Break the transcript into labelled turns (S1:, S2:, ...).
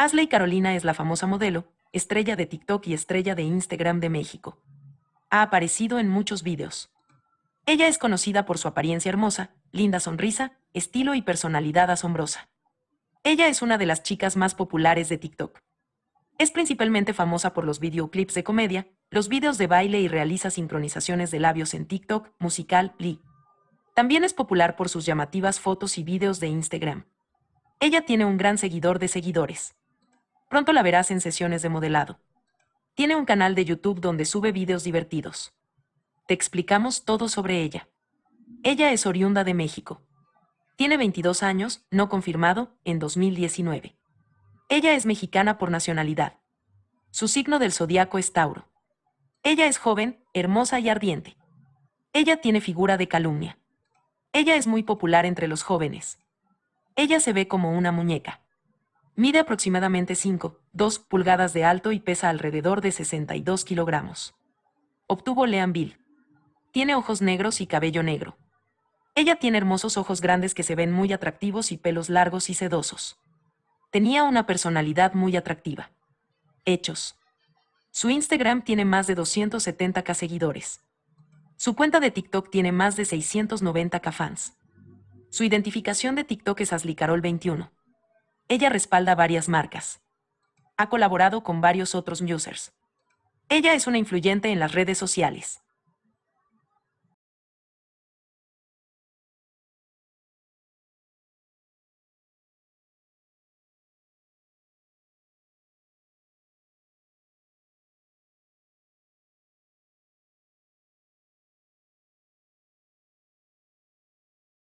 S1: Asley Carolina es la famosa modelo, estrella de TikTok y estrella de Instagram de México. Ha aparecido en muchos vídeos. Ella es conocida por su apariencia hermosa, linda sonrisa, estilo y personalidad asombrosa. Ella es una de las chicas más populares de TikTok. Es principalmente famosa por los videoclips de comedia, los videos de baile y realiza sincronizaciones de labios en TikTok, musical, Lee. También es popular por sus llamativas fotos y videos de Instagram. Ella tiene un gran seguidor de seguidores. Pronto la verás en sesiones de modelado. Tiene un canal de YouTube donde sube videos divertidos. Te explicamos todo sobre ella. Ella es oriunda de México. Tiene 22 años, no confirmado, en 2019. Ella es mexicana por nacionalidad. Su signo del zodiaco es Tauro. Ella es joven, hermosa y ardiente. Ella tiene figura de calumnia. Ella es muy popular entre los jóvenes. Ella se ve como una muñeca. Mide aproximadamente 5,2 pulgadas de alto y pesa alrededor de 62 kilogramos. Obtuvo Bill. Tiene ojos negros y cabello negro. Ella tiene hermosos ojos grandes que se ven muy atractivos y pelos largos y sedosos. Tenía una personalidad muy atractiva. Hechos. Su Instagram tiene más de 270k seguidores. Su cuenta de TikTok tiene más de 690k fans. Su identificación de TikTok es Aslicarol21 ella respalda varias marcas. Ha colaborado con varios otros musers. Ella es una influyente en las redes sociales.